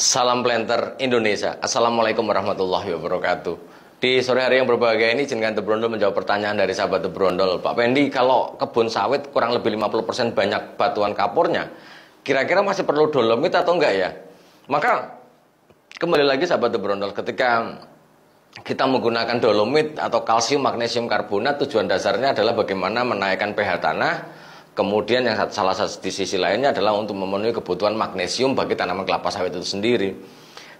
Salam Planter Indonesia. Assalamualaikum warahmatullahi wabarakatuh. Di sore hari yang berbahagia ini, Jinkan The menjawab pertanyaan dari sahabat The Pak Pendi, kalau kebun sawit kurang lebih 50% banyak batuan kapurnya, kira-kira masih perlu dolomit atau enggak ya? Maka, kembali lagi sahabat The ketika kita menggunakan dolomit atau kalsium magnesium karbonat, tujuan dasarnya adalah bagaimana menaikkan pH tanah, Kemudian yang salah satu di sisi lainnya adalah untuk memenuhi kebutuhan magnesium bagi tanaman kelapa sawit itu sendiri.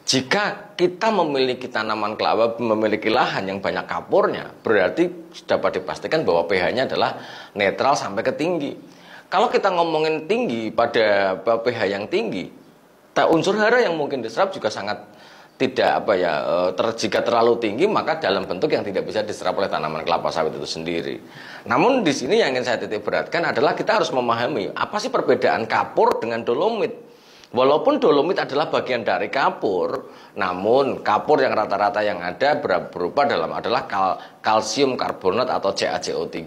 Jika kita memiliki tanaman kelapa, memiliki lahan yang banyak kapurnya, berarti dapat dipastikan bahwa pH-nya adalah netral sampai ke tinggi. Kalau kita ngomongin tinggi pada pH yang tinggi, tak unsur hara yang mungkin diserap juga sangat tidak apa ya eh, ter, jika terlalu tinggi maka dalam bentuk yang tidak bisa diserap oleh tanaman kelapa sawit itu sendiri. Namun di sini yang ingin saya titik beratkan adalah kita harus memahami apa sih perbedaan kapur dengan dolomit. Walaupun dolomit adalah bagian dari kapur, namun kapur yang rata-rata yang ada berupa dalam adalah kal kalsium karbonat atau CaCO3.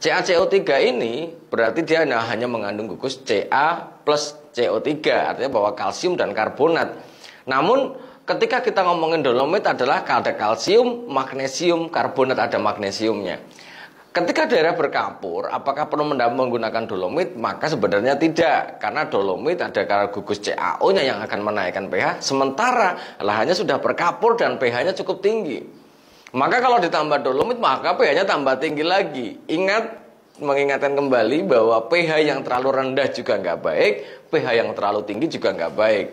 CaCO3 ini berarti dia nah, hanya mengandung gugus Ca plus CO3, artinya bahwa kalsium dan karbonat. Namun Ketika kita ngomongin dolomit adalah ada kalsium, magnesium, karbonat ada magnesiumnya. Ketika daerah berkapur, apakah perlu menggunakan dolomit? Maka sebenarnya tidak, karena dolomit ada karena gugus CaO-nya yang akan menaikkan pH, sementara lahannya sudah berkapur dan pH-nya cukup tinggi. Maka kalau ditambah dolomit, maka pH-nya tambah tinggi lagi. Ingat, mengingatkan kembali bahwa pH yang terlalu rendah juga nggak baik, pH yang terlalu tinggi juga nggak baik.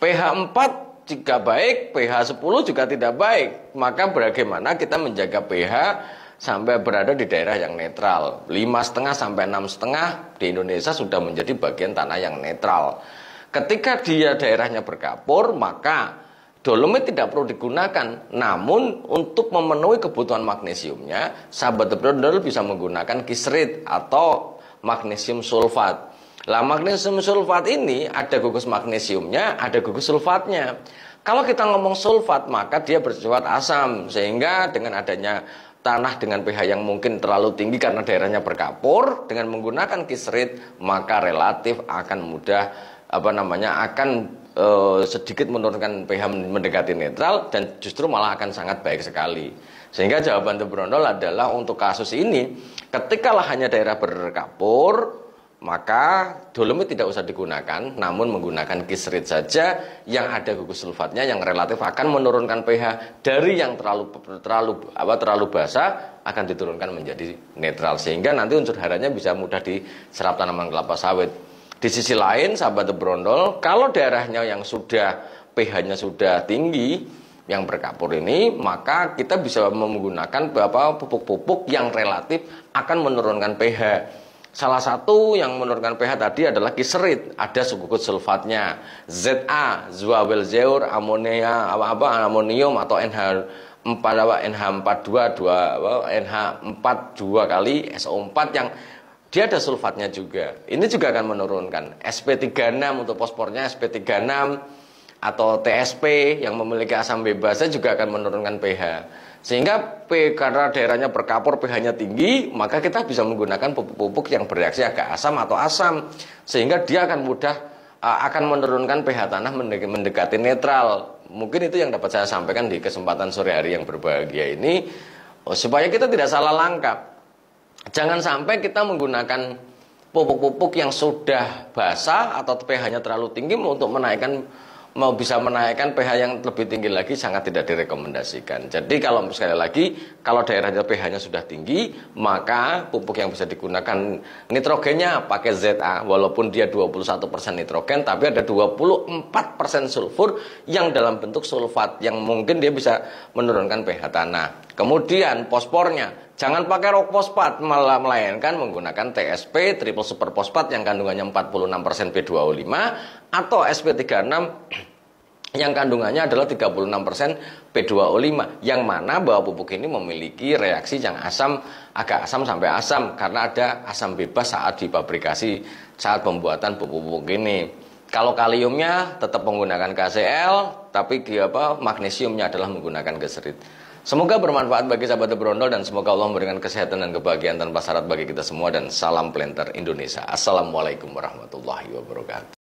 pH 4 jika baik pH 10 juga tidak baik. Maka bagaimana kita menjaga pH sampai berada di daerah yang netral. 5,5 sampai 6,5 di Indonesia sudah menjadi bagian tanah yang netral. Ketika dia daerahnya berkapur, maka dolomit tidak perlu digunakan. Namun untuk memenuhi kebutuhan magnesiumnya, sahabat debrodol bisa menggunakan kisrit atau magnesium sulfat. Lah magnesium sulfat ini ada gugus magnesiumnya, ada gugus sulfatnya. Kalau kita ngomong sulfat maka dia bersifat asam sehingga dengan adanya tanah dengan pH yang mungkin terlalu tinggi karena daerahnya berkapur dengan menggunakan kisrit maka relatif akan mudah apa namanya akan e, sedikit menurunkan pH mendekati netral dan justru malah akan sangat baik sekali. Sehingga jawaban De Brondol adalah untuk kasus ini ketika lahannya daerah berkapur maka dolomit tidak usah digunakan, namun menggunakan kisrit saja yang ada gugus sulfatnya yang relatif akan menurunkan pH dari yang terlalu terlalu apa terlalu basah akan diturunkan menjadi netral sehingga nanti unsur haranya bisa mudah diserap tanaman kelapa sawit. Di sisi lain, sahabat berondol, kalau daerahnya yang sudah pH-nya sudah tinggi yang berkapur ini, maka kita bisa menggunakan beberapa pupuk-pupuk yang relatif akan menurunkan pH Salah satu yang menurunkan pH tadi adalah kiserit, ada gugus sulfatnya. ZA, zuawel zeur, amonia, apa apa amonium atau NH 4 apa NH42 2 NH42 kali SO4 yang dia ada sulfatnya juga. Ini juga akan menurunkan SP36 untuk fosfornya SP36 atau TSP yang memiliki asam bebasnya juga akan menurunkan pH. Sehingga P karena daerahnya berkapur pH-nya tinggi, maka kita bisa menggunakan pupuk-pupuk yang bereaksi agak asam atau asam sehingga dia akan mudah eh, akan menurunkan pH tanah mendekati netral. Mungkin itu yang dapat saya sampaikan di kesempatan sore hari yang berbahagia ini oh, supaya kita tidak salah langkah. Jangan sampai kita menggunakan pupuk-pupuk yang sudah basah atau pH-nya terlalu tinggi untuk menaikkan mau bisa menaikkan pH yang lebih tinggi lagi sangat tidak direkomendasikan. Jadi kalau sekali lagi kalau daerahnya pH-nya sudah tinggi, maka pupuk yang bisa digunakan nitrogennya pakai ZA walaupun dia 21% nitrogen tapi ada 24% sulfur yang dalam bentuk sulfat yang mungkin dia bisa menurunkan pH tanah. Kemudian fosfornya jangan pakai rok pospat, malah melainkan menggunakan TSP triple super pospat yang kandungannya 46% B2O5 atau SP36 yang kandungannya adalah 36% P2O5 yang mana bahwa pupuk ini memiliki reaksi yang asam agak asam sampai asam karena ada asam bebas saat dipabrikasi saat pembuatan pupuk-pupuk ini. Kalau kaliumnya tetap menggunakan KCl tapi apa magnesiumnya adalah menggunakan geserit. Semoga bermanfaat bagi sahabat berondol dan semoga Allah memberikan kesehatan dan kebahagiaan tanpa syarat bagi kita semua dan salam planter Indonesia. Assalamualaikum warahmatullahi wabarakatuh.